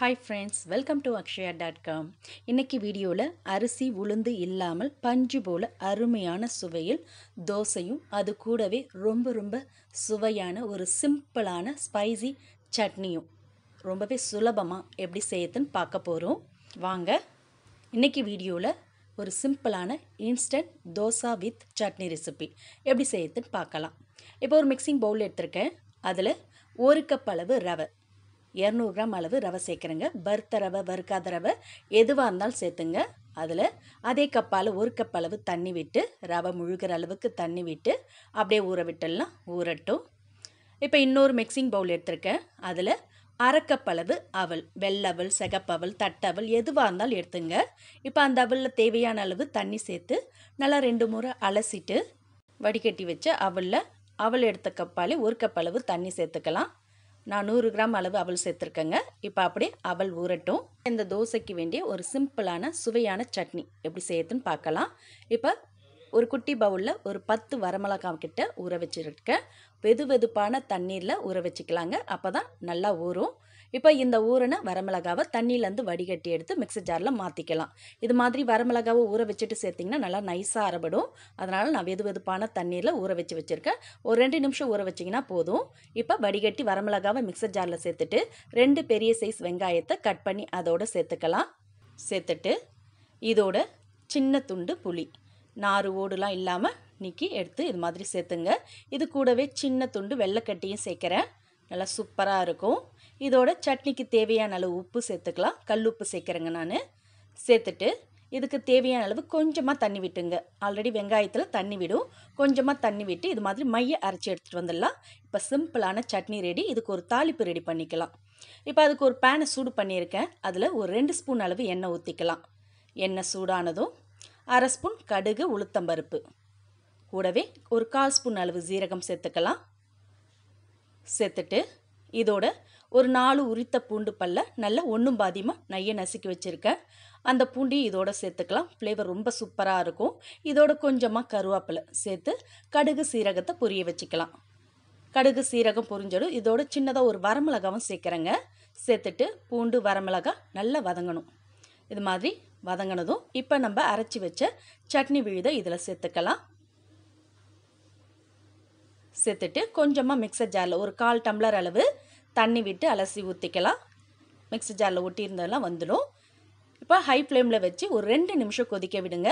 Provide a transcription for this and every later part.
hi friends welcome to Akshaya dot com இன்றைக்கி வீடியோவில் அரிசி உளுந்து இல்லாமல் பஞ்சு போல் அருமையான சுவையில் தோசையும் அது கூடவே ரொம்ப ரொம்ப சுவையான ஒரு சிம்பிளான ஸ்பைசி சட்னியும் ரொம்பவே சுலபமாக எப்படி செய்யுதுன்னு பார்க்க போகிறோம் வாங்க இன்றைக்கி வீடியோவில் ஒரு சிம்பிளான instant dosa with chutney recipe எப்படி செய்யறதுன்னு பார்க்கலாம் இப்போ ஒரு மிக்சிங் பவுல் எடுத்திருக்கேன் அதில் ஒரு கப் அளவு ரவை இரநூறு கிராம் அளவு ரவை சேர்க்குறேங்க வறுத்த ரவை வறுக்காத ரவை எதுவாக இருந்தாலும் சேர்த்துங்க அதில் அதே கப்பால் ஒரு கப் அளவு தண்ணி விட்டு ரவை முழுகிற அளவுக்கு தண்ணி விட்டு அப்படியே ஊற விட்டுலாம் ஊறட்டும் இப்போ இன்னொரு மிக்சிங் பவுல் எடுத்திருக்கேன் அதில் அரைக்கப் அளவு அவல் வெள்ளவல் செகப்பவல் தட்டவல் எதுவாக இருந்தாலும் எடுத்துங்க இப்போ அந்த அவலில் தேவையான அளவு தண்ணி சேர்த்து நல்லா ரெண்டு முறை அலசிட்டு வடிகட்டி வச்சு அவலில் அவல் எடுத்த கப்பாலே ஒரு கப் அளவு தண்ணி சேர்த்துக்கலாம் நான் நூறு கிராம் அளவு அவல் சேர்த்துருக்கேங்க இப்போ அப்படியே அவல் ஊறட்டும் இந்த தோசைக்கு வேண்டிய ஒரு சிம்பிளான சுவையான சட்னி எப்படி சேர்த்துன்னு பார்க்கலாம் இப்போ ஒரு குட்டி பவுலில் ஒரு பத்து வரமிளகாய் கிட்ட ஊற வச்சுருக்கேன் வெது வெதுப்பான தண்ணீரில் ஊற வச்சுக்கலாங்க அப்போ தான் நல்லா ஊறும் இப்போ இந்த ஊறின வரமிளகாவை தண்ணியிலேருந்து வடிகட்டி எடுத்து மிக்சர் ஜாரில் மாற்றிக்கலாம் இது மாதிரி வரமிளகாவை ஊற வச்சுட்டு சேர்த்திங்கன்னா நல்லா நைஸாக அரைபடும் அதனால் நான் வெது வெதுப்பான தண்ணீரில் ஊற வச்சு வச்சுருக்கேன் ஒரு ரெண்டு நிமிஷம் ஊற வச்சிங்கன்னா போதும் இப்போ வடிகட்டி வரமிளகாவை மிக்ஸர் ஜாரில் சேர்த்துட்டு ரெண்டு பெரிய சைஸ் வெங்காயத்தை கட் பண்ணி அதோடு சேர்த்துக்கலாம் சேர்த்துட்டு இதோட சின்ன துண்டு புளி நாறு ஓடுலாம் இல்லாமல் நிற்கி எடுத்து இது மாதிரி சேர்த்துங்க இது கூடவே சின்ன துண்டு வெள்ளைக்கட்டியும் சேர்க்குறேன் நல்லா சூப்பராக இருக்கும் இதோட சட்னிக்கு தேவையான அளவு உப்பு சேர்த்துக்கலாம் கல் உப்பு சேர்க்குறேங்க நான் சேர்த்துட்டு இதுக்கு தேவையான அளவு கொஞ்சமாக தண்ணி விட்டுங்க ஆல்ரெடி வெங்காயத்தில் தண்ணி விடும் கொஞ்சமாக தண்ணி விட்டு இது மாதிரி மைய அரைச்சி எடுத்துகிட்டு வந்துடலாம் இப்போ சிம்பிளான சட்னி ரெடி இதுக்கு ஒரு தாளிப்பு ரெடி பண்ணிக்கலாம் இப்போ அதுக்கு ஒரு பேனை சூடு பண்ணியிருக்கேன் அதில் ஒரு ரெண்டு ஸ்பூன் அளவு எண்ணெய் ஊற்றிக்கலாம் எண்ணெய் சூடானதும் அரை ஸ்பூன் கடுகு உளுத்தம்பருப்பு கூடவே ஒரு கால் ஸ்பூன் அளவு ஜீரகம் சேர்த்துக்கலாம் சேர்த்துட்டு இதோட ஒரு நாலு உரித்த பூண்டு பல்ல நல்லா ஒன்றும் பாதியமாக நைய நசுக்கி வச்சுருக்கேன் அந்த பூண்டையும் இதோட சேர்த்துக்கலாம் ஃப்ளேவர் ரொம்ப சூப்பராக இருக்கும் இதோட கொஞ்சமாக கருவேப்பிலை சேர்த்து கடுகு சீரகத்தை பொரிய வச்சுக்கலாம் கடுகு சீரகம் பொரிஞ்சிடும் இதோட சின்னதாக ஒரு வரமிளகாவும் சேர்க்குறேங்க சேர்த்துட்டு பூண்டு வரமிளகா நல்லா வதங்கணும் இது மாதிரி வதங்கினதும் இப்போ நம்ம அரைச்சி வச்ச சட்னி விழுத இதில் சேர்த்துக்கலாம் சேர்த்துட்டு கொஞ்சமாக மிக்சர் ஜாரில் ஒரு கால் டம்ளர் அளவு தண்ணி விட்டு அலசி ஊற்றிக்கலாம் மிக்ஸி ஜாரில் ஒட்டியிருந்ததெல்லாம் வந்துடும் இப்போ ஹை ஃப்ளேமில் வச்சு ஒரு ரெண்டு நிமிஷம் கொதிக்க விடுங்க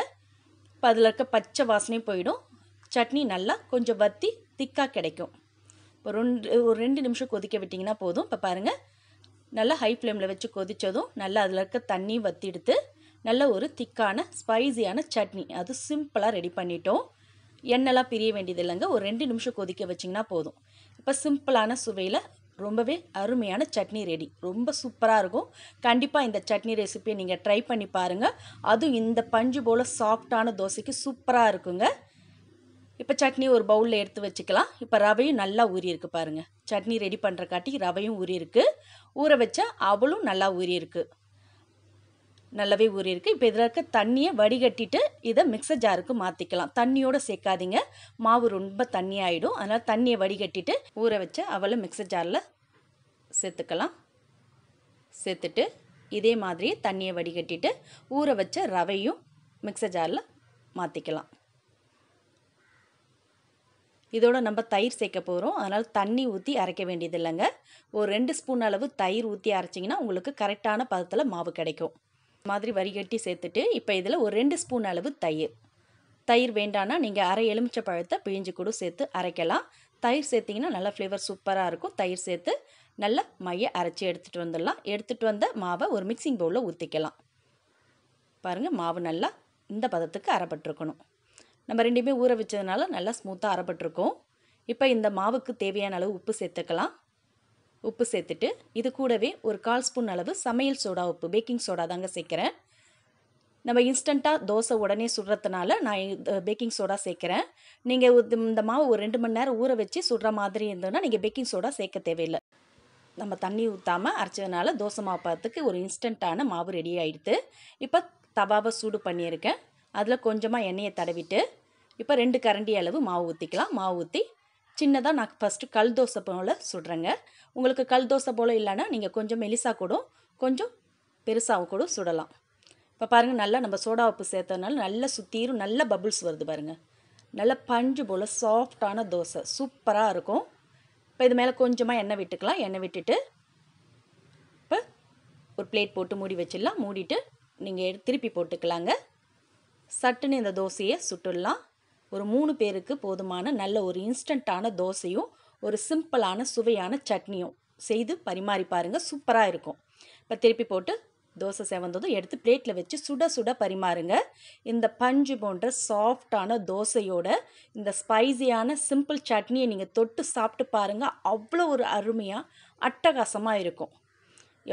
இப்போ அதில் இருக்க பச்சை வாசனையும் போயிடும் சட்னி நல்லா கொஞ்சம் வத்தி திக்காக கிடைக்கும் இப்போ ரெண்டு ஒரு ரெண்டு நிமிஷம் கொதிக்க விட்டிங்கன்னா போதும் இப்போ பாருங்கள் நல்லா ஹை ஃப்ளேமில் வச்சு கொதித்ததும் நல்லா அதில் இருக்க தண்ணியும் வத்தி எடுத்து நல்ல ஒரு திக்கான ஸ்பைசியான சட்னி அது சிம்பிளாக ரெடி பண்ணிட்டோம் எண்ணெய்லாம் பிரிய வேண்டியது இல்லைங்க ஒரு ரெண்டு நிமிஷம் கொதிக்க வச்சிங்கன்னா போதும் இப்போ சிம்பிளான சுவையில் ரொம்பவே அருமையான சட்னி ரெடி ரொம்ப சூப்பராக இருக்கும் கண்டிப்பாக இந்த சட்னி ரெசிபியை நீங்கள் ட்ரை பண்ணி பாருங்கள் அதுவும் இந்த பஞ்சு போல் சாஃப்டான தோசைக்கு சூப்பராக இருக்குங்க இப்போ சட்னி ஒரு பவுலில் எடுத்து வச்சுக்கலாம் இப்போ ரவையும் நல்லா ஊறியிருக்கு பாருங்கள் சட்னி ரெடி பண்ணுற காட்டி ரவையும் ஊறியிருக்கு ஊற வச்சா அவளும் நல்லா ஊறியிருக்கு நல்லாவே ஊறியிருக்கு இப்போ இதில் இருக்க தண்ணியை வடிகட்டிட்டு இதை மிக்சர் ஜாருக்கு மாற்றிக்கலாம் தண்ணியோடு சேர்க்காதீங்க மாவு ரொம்ப தண்ணி ஆகிடும் அதனால் தண்ணியை வடிகட்டிட்டு ஊற வச்ச அவளை மிக்சர் ஜாரில் சேர்த்துக்கலாம் சேர்த்துட்டு இதே மாதிரி தண்ணியை வடிகட்டிட்டு ஊற வச்ச ரவையும் மிக்சர் ஜாரில் மாற்றிக்கலாம் இதோட நம்ம தயிர் சேர்க்க போகிறோம் அதனால் தண்ணி ஊற்றி அரைக்க வேண்டியது இல்லைங்க ஒரு ரெண்டு ஸ்பூன் அளவு தயிர் ஊற்றி அரைச்சிங்கன்னா உங்களுக்கு கரெக்டான பதத்தில் மாவு கிடைக்கும் மாதிரி வரிகட்டி சேர்த்துட்டு இப்போ இதில் ஒரு ரெண்டு ஸ்பூன் அளவு தயிர் தயிர் வேண்டான்னா நீங்கள் அரை எலுமிச்சை பழத்தை பிழிஞ்சு கூட சேர்த்து அரைக்கலாம் தயிர் சேர்த்திங்கன்னா நல்லா ஃப்ளேவர் சூப்பராக இருக்கும் தயிர் சேர்த்து நல்லா மைய அரைச்சி எடுத்துகிட்டு வந்துடலாம் எடுத்துகிட்டு வந்த மாவை ஒரு மிக்சிங் பவுலில் ஊற்றிக்கலாம் பாருங்கள் மாவு நல்லா இந்த பதத்துக்கு அரைப்பட்டிருக்கணும் நம்ம ரெண்டுமே ஊற வச்சதுனால நல்லா ஸ்மூத்தாக அறப்பட்டிருக்கோம் இப்போ இந்த மாவுக்கு தேவையான அளவு உப்பு சேர்த்துக்கலாம் உப்பு சேர்த்துட்டு இது கூடவே ஒரு கால் ஸ்பூன் அளவு சமையல் சோடா உப்பு பேக்கிங் சோடா தாங்க சேர்க்குறேன் நம்ம இன்ஸ்டண்ட்டாக தோசை உடனே சுடுறதுனால நான் பேக்கிங் சோடா சேர்க்குறேன் நீங்கள் இந்த மாவு ஒரு ரெண்டு மணி நேரம் ஊற வச்சு சுடுற மாதிரி இருந்ததுன்னா நீங்கள் பேக்கிங் சோடா சேர்க்க தேவையில்லை நம்ம தண்ணி ஊற்றாமல் அரைச்சதுனால தோசை மாவு பார்த்துக்கு ஒரு இன்ஸ்டண்ட்டான மாவு ரெடி ஆகிடுது இப்போ தவாவை சூடு பண்ணியிருக்கேன் அதில் கொஞ்சமாக எண்ணெயை தடவிட்டு இப்போ ரெண்டு கரண்டி அளவு மாவு ஊற்றிக்கலாம் மாவு ஊற்றி சின்னதாக நான் ஃபஸ்ட்டு கல் தோசை போல் சுடுறேங்க உங்களுக்கு கல் தோசை போல் இல்லைன்னா நீங்கள் கொஞ்சம் மெலிசாக கூட கொஞ்சம் பெருசாகவும் கூட சுடலாம் இப்போ பாருங்கள் நல்லா நம்ம சோடா உப்பு சேர்த்ததுனால நல்லா சுற்றிரும் நல்ல பபுள்ஸ் வருது பாருங்கள் நல்லா பஞ்சு போல் சாஃப்டான தோசை சூப்பராக இருக்கும் இப்போ இது மேலே கொஞ்சமாக எண்ணெய் விட்டுக்கலாம் எண்ணெய் விட்டுட்டு இப்போ ஒரு பிளேட் போட்டு மூடி வச்சிடலாம் மூடிட்டு நீங்கள் திருப்பி போட்டுக்கலாங்க சட்டுன்னு இந்த தோசையை சுட்டுடலாம் ஒரு மூணு பேருக்கு போதுமான நல்ல ஒரு இன்ஸ்டண்ட்டான தோசையும் ஒரு சிம்பிளான சுவையான சட்னியும் செய்து பரிமாறி பாருங்கள் சூப்பராக இருக்கும் இப்போ திருப்பி போட்டு தோசை செவந்ததும் எடுத்து பிளேட்டில் வச்சு சுட சுட பரிமாறுங்க இந்த பஞ்சு போன்ற சாஃப்டான தோசையோட இந்த ஸ்பைசியான சிம்பிள் சட்னியை நீங்கள் தொட்டு சாப்பிட்டு பாருங்கள் அவ்வளோ ஒரு அருமையாக அட்டகாசமாக இருக்கும்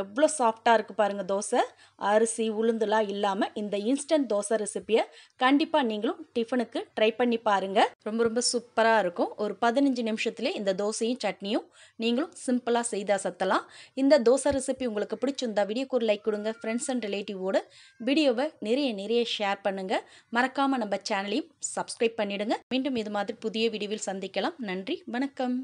எவ்வளோ சாஃப்டாக இருக்குது பாருங்கள் தோசை அரிசி உளுந்துலாம் இல்லாமல் இந்த இன்ஸ்டன்ட் தோசை ரெசிப்பியை கண்டிப்பாக நீங்களும் டிஃபனுக்கு ட்ரை பண்ணி பாருங்கள் ரொம்ப ரொம்ப சூப்பராக இருக்கும் ஒரு பதினஞ்சு நிமிஷத்துலேயே இந்த தோசையும் சட்னியும் நீங்களும் சிம்பிளாக செய்தா சத்தலாம் இந்த தோசை ரெசிபி உங்களுக்கு பிடிச்சிருந்தா வீடியோக்கு ஒரு லைக் கொடுங்க ஃப்ரெண்ட்ஸ் அண்ட் ரிலேட்டிவோட வீடியோவை நிறைய நிறைய ஷேர் பண்ணுங்கள் மறக்காமல் நம்ம சேனலையும் சப்ஸ்கிரைப் பண்ணிவிடுங்க மீண்டும் இது மாதிரி புதிய வீடியோவில் சந்திக்கலாம் நன்றி வணக்கம்